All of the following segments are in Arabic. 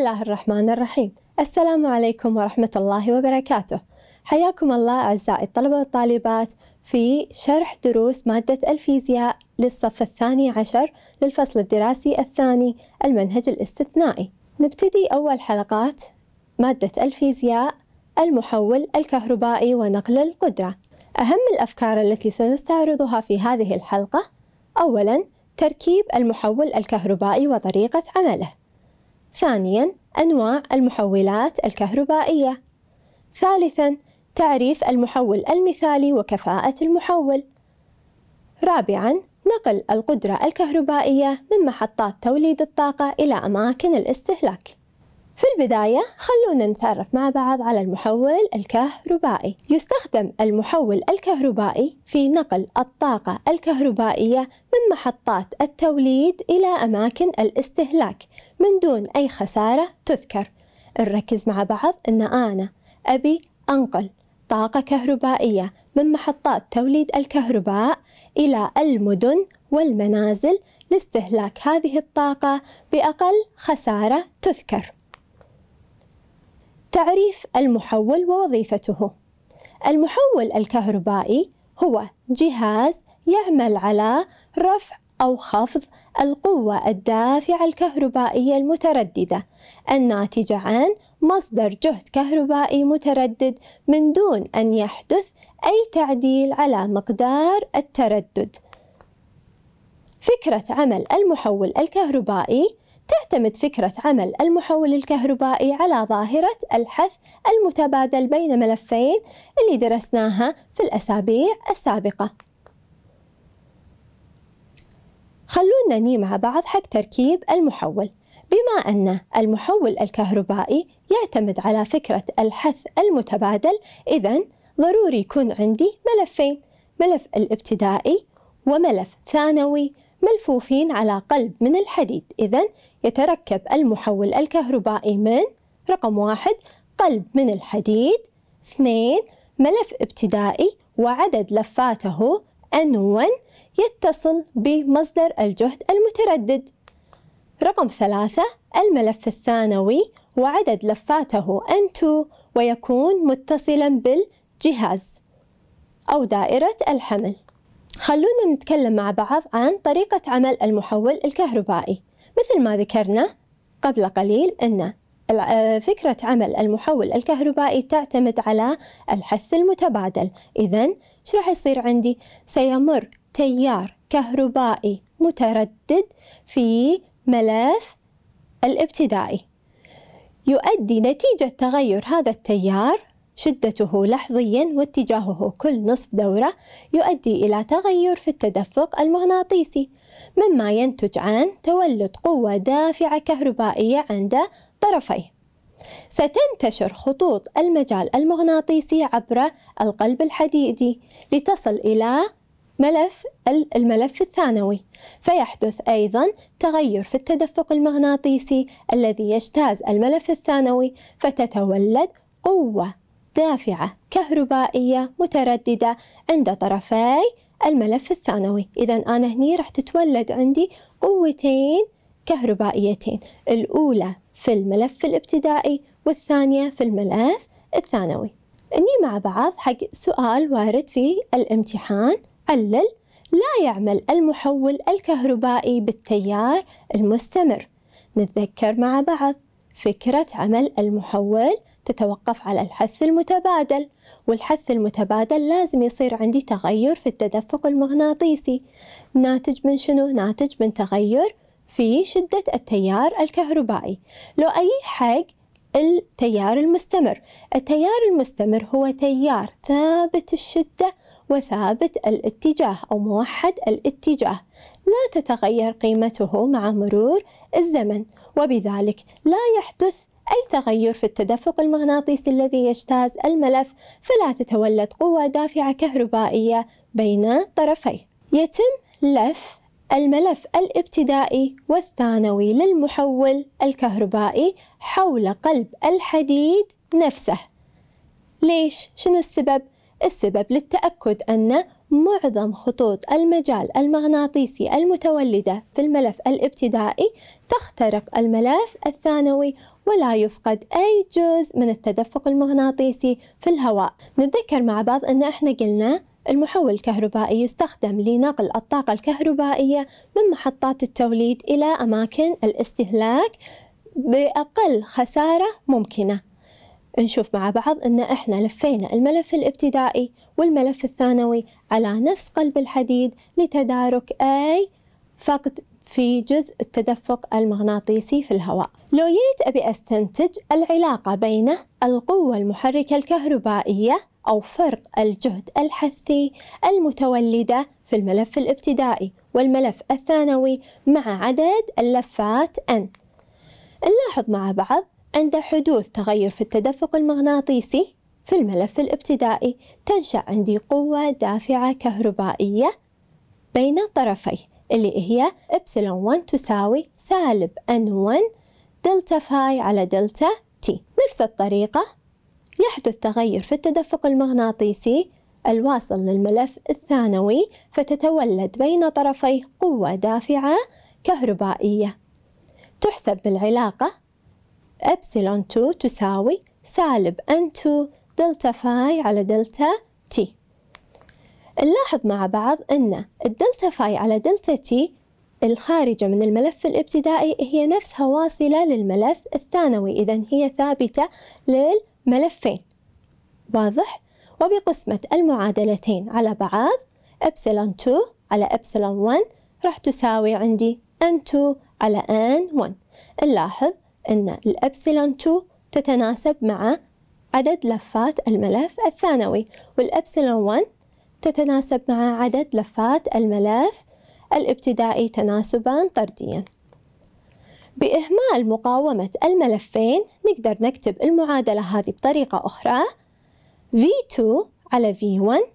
الله الرحمن الرحيم السلام عليكم ورحمة الله وبركاته حياكم الله أعزائي الطلبة والطالبات في شرح دروس مادة الفيزياء للصف الثاني عشر للفصل الدراسي الثاني المنهج الاستثنائي نبتدي أول حلقات مادة الفيزياء المحول الكهربائي ونقل القدرة أهم الأفكار التي سنستعرضها في هذه الحلقة أولاً تركيب المحول الكهربائي وطريقة عمله ثانياً أنواع المحولات الكهربائية ثالثا تعريف المحول المثالي وكفاءة المحول رابعا نقل القدرة الكهربائية من محطات توليد الطاقة إلى أماكن الاستهلاك في البداية خلونا نتعرف مع بعض على المحول الكهربائي يستخدم المحول الكهربائي في نقل الطاقة الكهربائية من محطات التوليد إلى أماكن الاستهلاك من دون أي خسارة تذكر نركز مع بعض أن أنا أبي أنقل طاقة كهربائية من محطات توليد الكهرباء إلى المدن والمنازل لاستهلاك هذه الطاقة بأقل خسارة تذكر. تعريف المحول ووظيفته المحول الكهربائي هو جهاز يعمل على رفع أو خفض القوة الدافعة الكهربائية المترددة الناتجة عن مصدر جهد كهربائي متردد من دون أن يحدث أي تعديل على مقدار التردد. فكرة عمل المحول الكهربائي تعتمد فكرة عمل المحول الكهربائي على ظاهرة الحث المتبادل بين ملفين اللي درسناها في الأسابيع السابقة. خلونا ني مع بعض حق تركيب المحول بما أن المحول الكهربائي يعتمد على فكرة الحث المتبادل إذا ضروري يكون عندي ملفين ملف الابتدائي وملف ثانوي ملفوفين على قلب من الحديد إذا يتركب المحول الكهربائي من رقم واحد قلب من الحديد اثنين ملف ابتدائي وعدد لفاته N1 يتصل بمصدر الجهد المتردد رقم ثلاثة الملف الثانوي وعدد لفاته N2 ويكون متصلا بالجهاز أو دائرة الحمل خلونا نتكلم مع بعض عن طريقة عمل المحول الكهربائي مثل ما ذكرنا قبل قليل أن آه، فكرة عمل المحول الكهربائي تعتمد على الحث المتبادل إذا إيش راح يصير عندي؟ سيمر تيار كهربائي متردد في ملف الابتدائي يؤدي نتيجة تغير هذا التيار شدته لحظيا واتجاهه كل نصف دورة يؤدي إلى تغير في التدفق المغناطيسي مما ينتج عن تولد قوة دافعة كهربائية عند طرفيه ستنتشر خطوط المجال المغناطيسي عبر القلب الحديدي لتصل إلى ملف الملف الثانوي فيحدث أيضا تغير في التدفق المغناطيسي الذي يجتاز الملف الثانوي فتتولد قوة دافعة كهربائية مترددة عند طرفي الملف الثانوي إذا أنا هني راح تتولد عندي قوتين كهربائيتين الأولى في الملف الابتدائي والثانية في الملف الثانوي إني مع بعض حق سؤال وارد في الامتحان قلل لا يعمل المحول الكهربائي بالتيار المستمر نتذكر مع بعض فكرة عمل المحول تتوقف على الحث المتبادل والحث المتبادل لازم يصير عندي تغير في التدفق المغناطيسي ناتج من شنو؟ ناتج من تغير في شدة التيار الكهربائي لو أي حق التيار المستمر التيار المستمر هو تيار ثابت الشدة وثابت الاتجاه أو موحد الاتجاه لا تتغير قيمته مع مرور الزمن وبذلك لا يحدث أي تغير في التدفق المغناطيسي الذي يجتاز الملف فلا تتولد قوة دافعة كهربائية بين طرفيه يتم لف الملف الابتدائي والثانوي للمحول الكهربائي حول قلب الحديد نفسه ليش؟ شنو السبب؟ السبب للتأكد أن معظم خطوط المجال المغناطيسي المتولدة في الملف الابتدائي تخترق الملف الثانوي ولا يفقد أي جزء من التدفق المغناطيسي في الهواء نتذكر مع بعض أن إحنا قلنا المحول الكهربائي يستخدم لنقل الطاقة الكهربائية من محطات التوليد إلى أماكن الاستهلاك بأقل خسارة ممكنة نشوف مع بعض أن إحنا لفينا الملف الابتدائي والملف الثانوي على نفس قلب الحديد لتدارك أي فقد في جزء التدفق المغناطيسي في الهواء لو جيت أبي أستنتج العلاقة بين القوة المحركة الكهربائية أو فرق الجهد الحثي المتولدة في الملف الابتدائي والملف الثانوي مع عدد اللفات N نلاحظ مع بعض عند حدوث تغير في التدفق المغناطيسي في الملف الابتدائي تنشأ عندي قوة دافعة كهربائية بين الطرفي اللي هي إبسلون 1 تساوي سالب N1 دلتا فاي على دلتا تي نفس الطريقة يحدث تغير في التدفق المغناطيسي الواصل للملف الثانوي فتتولد بين طرفيه قوة دافعة كهربائية تحسب بالعلاقة إبسلون 2 تساوي سالب N2 دلتا فاي على دلتا T نلاحظ مع بعض أن الدلتا فاي على دلتا T الخارجة من الملف الابتدائي هي نفسها واصلة للملف الثانوي إذا هي ثابتة للملفين واضح؟ وبقسمة المعادلتين على بعض إبسلون 2 على إبسلون 1 راح تساوي عندي N2 على N1 نلاحظ أن الأبسلون 2 تتناسب مع عدد لفات الملف الثانوي والأبسلون 1 تتناسب مع عدد لفات الملف الابتدائي تناسبا طرديا بإهمال مقاومة الملفين نقدر نكتب المعادلة هذه بطريقة أخرى V2 على V1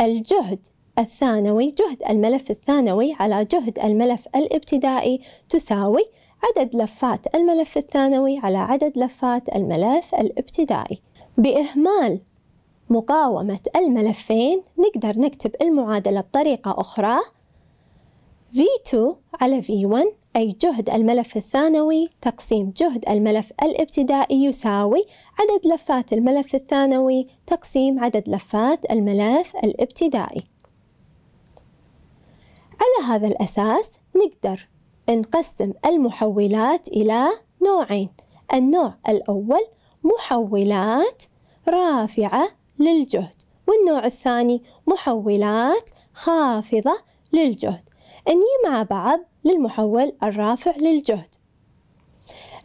الجهد الثانوي جهد الملف الثانوي على جهد الملف الابتدائي تساوي عدد لفات الملف الثانوي على عدد لفات الملف الابتدائي بإهمال مقاومة الملفين نقدر نكتب المعادلة بطريقة أخرى V2 على V1 أي جهد الملف الثانوي تقسيم جهد الملف الابتدائي يساوي عدد لفات الملف الثانوي تقسيم عدد لفات الملف الابتدائي على هذا الأساس نقدر نقسم المحولات إلى نوعين النوع الأول محولات رافعة للجهد والنوع الثاني محولات خافضة للجهد أني مع بعض للمحول الرافع للجهد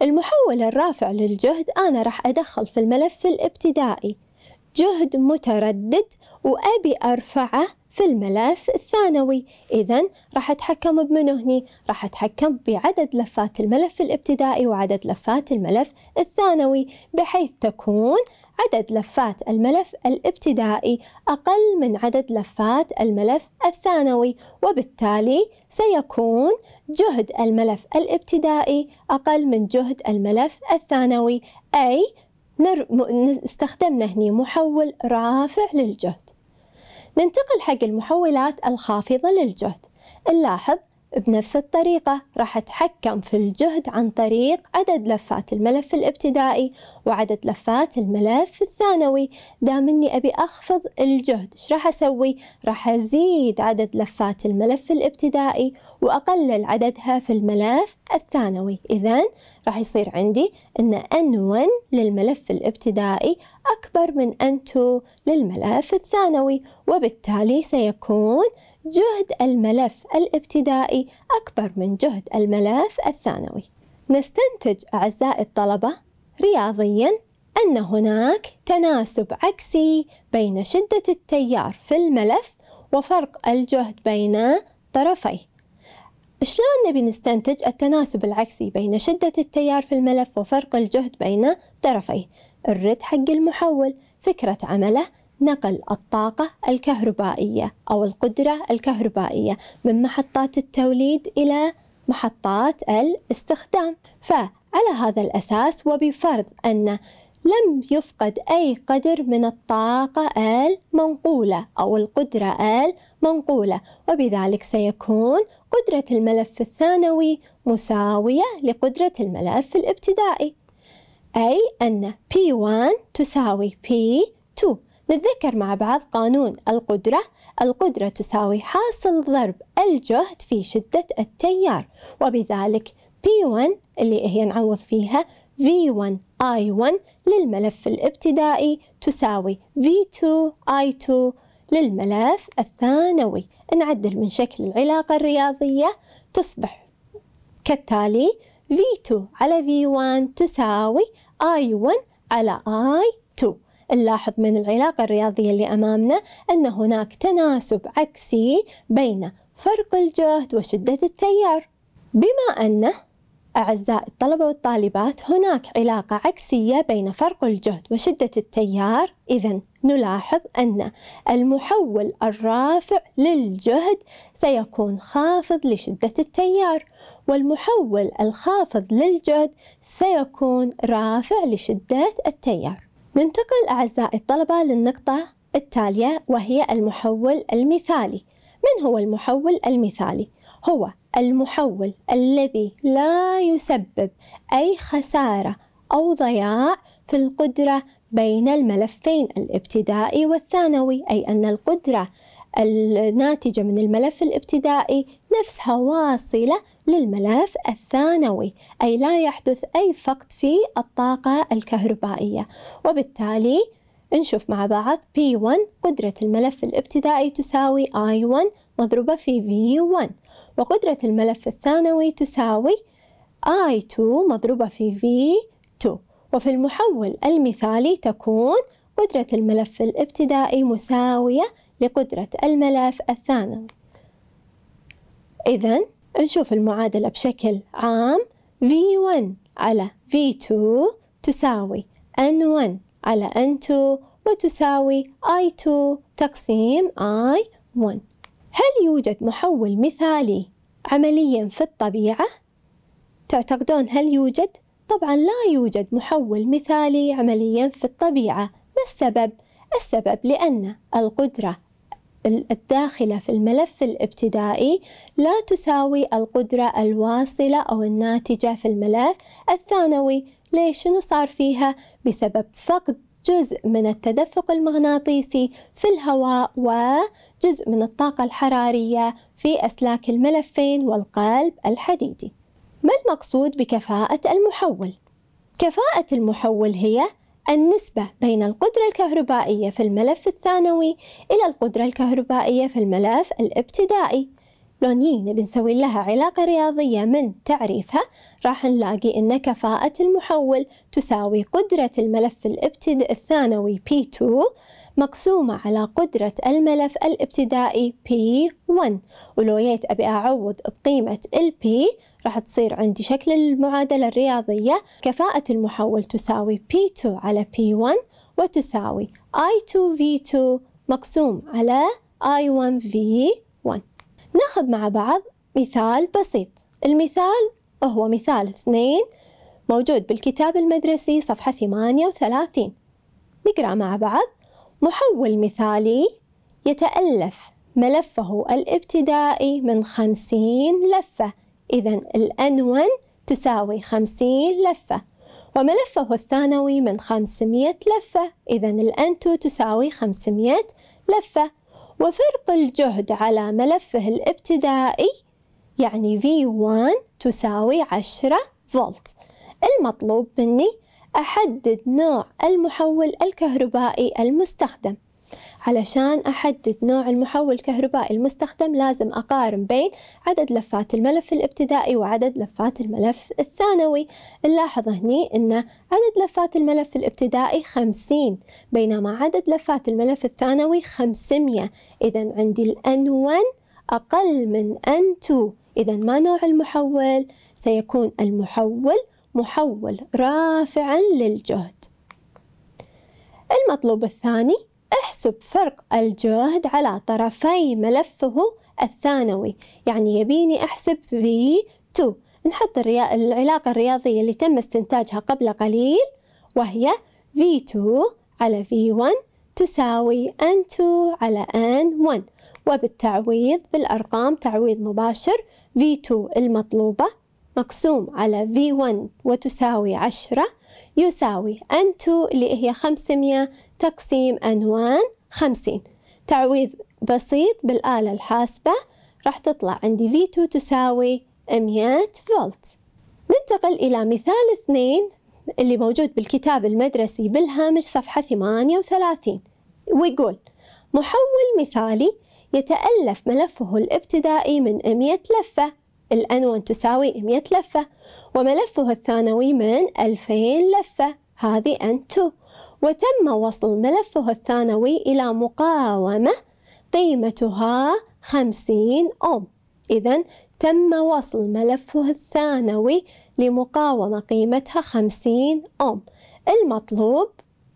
المحول الرافع للجهد أنا راح أدخل في الملف الابتدائي جهد متردد وأبي أرفعه في الملف الثانوي إذا راح أتحكم بمنه هني راح أتحكم بعدد لفات الملف الابتدائي وعدد لفات الملف الثانوي بحيث تكون عدد لفات الملف الابتدائي أقل من عدد لفات الملف الثانوي وبالتالي سيكون جهد الملف الابتدائي أقل من جهد الملف الثانوي أي نر... استخدمنا هني محول رافع للجهد ننتقل حق المحولات الخافضة للجهد نلاحظ بنفس الطريقة راح أتحكم في الجهد عن طريق عدد لفات الملف الابتدائي وعدد لفات الملف الثانوي دام أني أبي أخفض الجهد إيش راح أسوي؟ راح أزيد عدد لفات الملف الابتدائي وأقلل عددها في الملف الثانوي إذا راح يصير عندي أن N1 للملف الابتدائي أكبر من N2 للملف الثانوي وبالتالي سيكون جهد الملف الابتدائي أكبر من جهد الملف الثانوي نستنتج أعزائي الطلبة رياضياً أن هناك تناسب عكسي بين شدة التيار في الملف وفرق الجهد بين طرفيه شلون نبي نستنتج التناسب العكسي بين شدة التيار في الملف وفرق الجهد بين طرفيه الرد حق المحول فكرة عمله نقل الطاقة الكهربائية أو القدرة الكهربائية من محطات التوليد إلى محطات الاستخدام فعلى هذا الأساس وبفرض أن لم يفقد أي قدر من الطاقة المنقولة أو القدرة المنقولة وبذلك سيكون قدرة الملف الثانوي مساوية لقدرة الملف الابتدائي أي أن P1 تساوي P2 نتذكر مع بعض قانون القدرة القدرة تساوي حاصل ضرب الجهد في شدة التيار وبذلك P1 اللي هي نعوض فيها V1 I1 للملف الابتدائي تساوي V2 I2 للملف الثانوي نعدل من شكل العلاقة الرياضية تصبح كالتالي V2 على V1 تساوي I1 على I I2 نلاحظ من العلاقة الرياضية اللي أمامنا أن هناك تناسب عكسي بين فرق الجهد وشدة التيار بما أنه أعزائي الطلبة والطالبات هناك علاقة عكسية بين فرق الجهد وشدة التيار إذا نلاحظ أن المحول الرافع للجهد سيكون خافض لشدة التيار والمحول الخافض للجهد سيكون رافع لشدة التيار ننتقل أعزائي الطلبة للنقطة التالية وهي المحول المثالي من هو المحول المثالي؟ هو المحول الذي لا يسبب أي خسارة أو ضياع في القدرة بين الملفين الابتدائي والثانوي أي أن القدرة الناتجة من الملف الابتدائي نفسها واصلة للملف الثانوي أي لا يحدث أي فقد في الطاقة الكهربائية وبالتالي نشوف مع بعض P1 قدرة الملف الابتدائي تساوي I1 مضروبة في V1 وقدرة الملف الثانوي تساوي I2 مضروبة في V2 وفي المحول المثالي تكون قدرة الملف الابتدائي مساوية لقدرة الملف الثانوي إذا نشوف المعادلة بشكل عام V1 على V2 تساوي N1 على N2 وتساوي I2 تقسيم I1 هل يوجد محول مثالي عمليا في الطبيعة؟ تعتقدون هل يوجد؟ طبعا لا يوجد محول مثالي عمليا في الطبيعة ما السبب؟ السبب لأن القدرة الداخلة في الملف الابتدائي لا تساوي القدرة الواصلة أو الناتجة في الملف الثانوي ليش شنو صار فيها بسبب فقد جزء من التدفق المغناطيسي في الهواء وجزء من الطاقة الحرارية في أسلاك الملفين والقلب الحديدي ما المقصود بكفاءة المحول؟ كفاءة المحول هي النسبة بين القدرة الكهربائية في الملف الثانوي إلى القدرة الكهربائية في الملف الابتدائي لو بنسوي لها علاقة رياضية من تعريفها راح نلاقي أن كفاءة المحول تساوي قدرة الملف الابتدائي الثانوي P2 مقسومة على قدرة الملف الابتدائي P1 ولو جيت أبي أعوض بقيمة ال P راح تصير عندي شكل المعادلة الرياضية كفاءة المحول تساوي P2 على P1 وتساوي I2V2 مقسوم على I1V1 ناخذ مع بعض مثال بسيط المثال هو مثال 2 موجود بالكتاب المدرسي صفحة 38 نقرأ مع بعض محول مثالي يتألف ملفه الابتدائي من خمسين لفة إذا الأن1 تساوي 50 لفة وملفه الثانوي من 500 لفة إذا الأن2 تساوي 500 لفة وفرق الجهد على ملفه الابتدائي يعني V1 تساوي 10 فولت المطلوب مني أحدد نوع المحول الكهربائي المستخدم علشان أحدد نوع المحول الكهربائي المستخدم لازم أقارن بين عدد لفات الملف الابتدائي وعدد لفات الملف الثانوي نلاحظ هني أن عدد لفات الملف الابتدائي 50 بينما عدد لفات الملف الثانوي 500 إذا عندي ال N1 أقل من N2 إذا ما نوع المحول؟ سيكون المحول محول رافعا للجهد المطلوب الثاني احسب فرق الجهد على طرفي ملفه الثانوي يعني يبيني احسب V2 نحط العلاقة الرياضية اللي تم استنتاجها قبل قليل وهي V2 على V1 تساوي N2 على N1 وبالتعويض بالأرقام تعويض مباشر V2 المطلوبة مقسوم على V1 وتساوي عشرة يساوي N2 اللي هي خمسمية تقسيم N1 خمسين تعويض بسيط بالآلة الحاسبة راح تطلع عندي V2 تساوي 100 فولت ننتقل إلى مثال اثنين اللي موجود بالكتاب المدرسي بالهامش صفحة 38 ويقول محول مثالي يتألف ملفه الابتدائي من 100 لفة 1 تساوي 100 لفة وملفه الثانوي من 2000 لفة هذه N2 وتم وصل ملفه الثانوي إلى مقاومة قيمتها 50 أوم إذا تم وصل ملفه الثانوي لمقاومة قيمتها 50 أوم المطلوب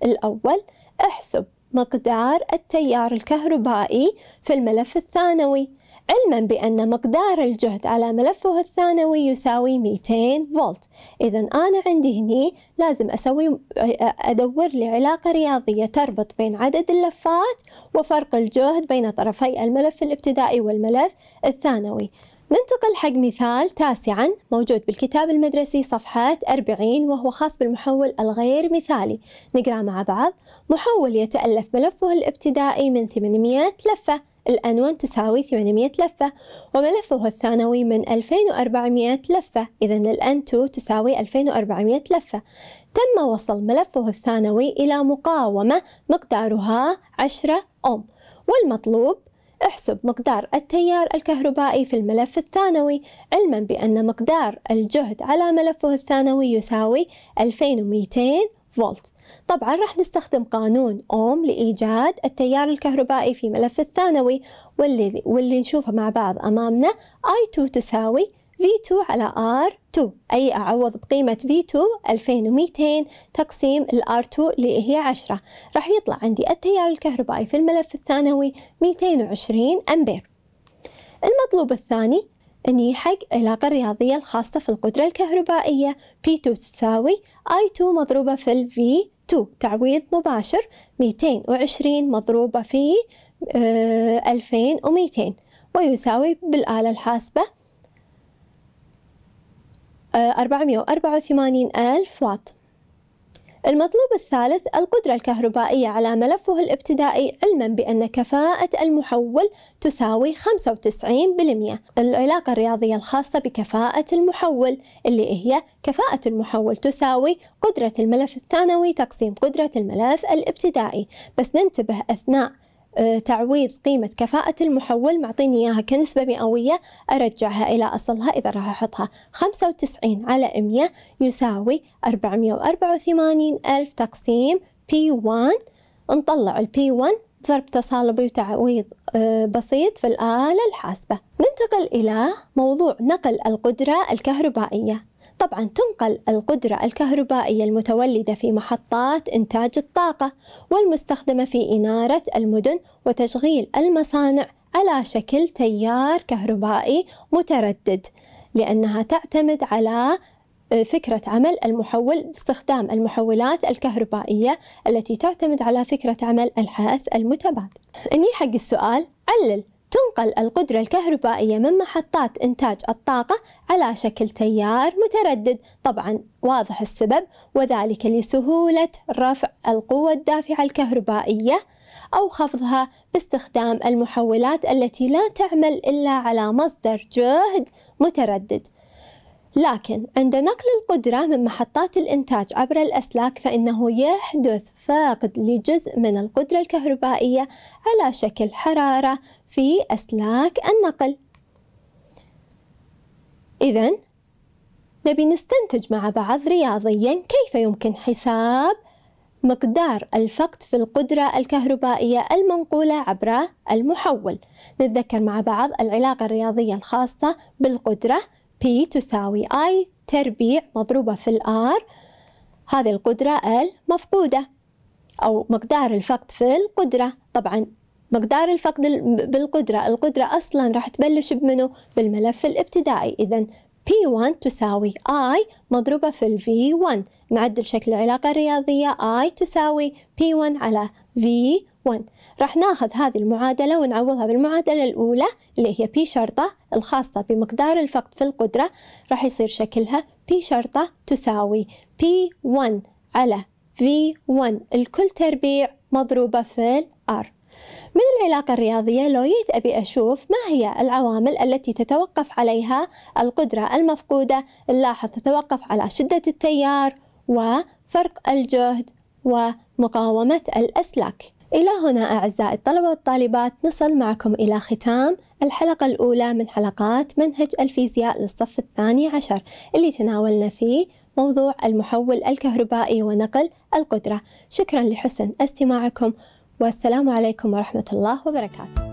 الأول احسب مقدار التيار الكهربائي في الملف الثانوي علما بأن مقدار الجهد على ملفه الثانوي يساوي 200 فولت إذا أنا عندي هني لازم أسوي أدور لي علاقة رياضية تربط بين عدد اللفات وفرق الجهد بين طرفي الملف الابتدائي والملف الثانوي ننتقل حق مثال تاسعا موجود بالكتاب المدرسي صفحة 40 وهو خاص بالمحول الغير مثالي نقرأ مع بعض محول يتألف ملفه الابتدائي من 800 لفة 1 تساوي 800 لفة وملفه الثانوي من 2400 لفة إذا الأن2 تساوي 2400 لفة تم وصل ملفه الثانوي إلى مقاومة مقدارها 10 أوم والمطلوب احسب مقدار التيار الكهربائي في الملف الثانوي علما بأن مقدار الجهد على ملفه الثانوي يساوي 2200 فولت طبعا راح نستخدم قانون أوم لإيجاد التيار الكهربائي في ملف الثانوي واللي, واللي نشوفه مع بعض أمامنا I2 تساوي V2 على R2 أي أعوض بقيمة V2 2200 تقسيم ال R2 اللي هي 10 راح يطلع عندي التيار الكهربائي في الملف الثانوي 220 أمبير المطلوب الثاني أني حق العلاقة الرياضية الخاصة في القدرة الكهربائية P2 تساوي I2 مضروبة في ال V2 تعويض مباشر 220 مضروبة في 2200 آه، ويساوي بالآلة الحاسبة 484 آه، ألف واط المطلوب الثالث القدرة الكهربائية على ملفه الابتدائي علما بأن كفاءة المحول تساوي 95% العلاقة الرياضية الخاصة بكفاءة المحول اللي هي كفاءة المحول تساوي قدرة الملف الثانوي تقسيم قدرة الملف الابتدائي بس ننتبه أثناء آه، تعويض قيمة كفاءة المحول معطيني إياها كنسبة مئوية أرجعها إلى أصلها إذا راح أحطها 95 على 100 يساوي 484 ألف تقسيم P1 نطلع ال P1 ضرب تصالبي وتعويض آه، بسيط في الآلة الحاسبة ننتقل إلى موضوع نقل القدرة الكهربائية طبعا تنقل القدرة الكهربائية المتولدة في محطات إنتاج الطاقة والمستخدمة في إنارة المدن وتشغيل المصانع على شكل تيار كهربائي متردد لأنها تعتمد على آه، فكرة عمل المحول باستخدام المحولات الكهربائية التي تعتمد على فكرة عمل الحاث المتبادل. أني حق السؤال علل تنقل القدرة الكهربائية من محطات إنتاج الطاقة على شكل تيار متردد طبعا واضح السبب وذلك لسهولة رفع القوة الدافعة الكهربائية أو خفضها باستخدام المحولات التي لا تعمل إلا على مصدر جهد متردد لكن عند نقل القدرة من محطات الإنتاج عبر الأسلاك فإنه يحدث فقد لجزء من القدرة الكهربائية على شكل حرارة في أسلاك النقل إذا نبي نستنتج مع بعض رياضيا كيف يمكن حساب مقدار الفقد في القدرة الكهربائية المنقولة عبر المحول نتذكر مع بعض العلاقة الرياضية الخاصة بالقدرة P تساوي I تربيع مضروبة في R هذه القدرة المفقودة أو مقدار الفقد في القدرة طبعا مقدار الفقد بالقدرة القدرة أصلا راح تبلش بمنه بالملف الابتدائي إذا P1 تساوي I مضروبة في V1 نعدل شكل العلاقة الرياضية I تساوي P1 على V1 1 راح ناخذ هذه المعادلة ونعوضها بالمعادلة الأولى اللي هي P شرطة الخاصة بمقدار الفقد في القدرة راح يصير شكلها P شرطة تساوي p 1 على v 1 الكل تربيع مضروبة في R من العلاقة الرياضية لو جيت أبي أشوف ما هي العوامل التي تتوقف عليها القدرة المفقودة نلاحظ تتوقف على شدة التيار وفرق الجهد ومقاومة الأسلاك إلى هنا أعزائي الطلبة والطالبات نصل معكم إلى ختام الحلقة الأولى من حلقات منهج الفيزياء للصف الثاني عشر اللي تناولنا فيه موضوع المحول الكهربائي ونقل القدرة شكرا لحسن استماعكم والسلام عليكم ورحمة الله وبركاته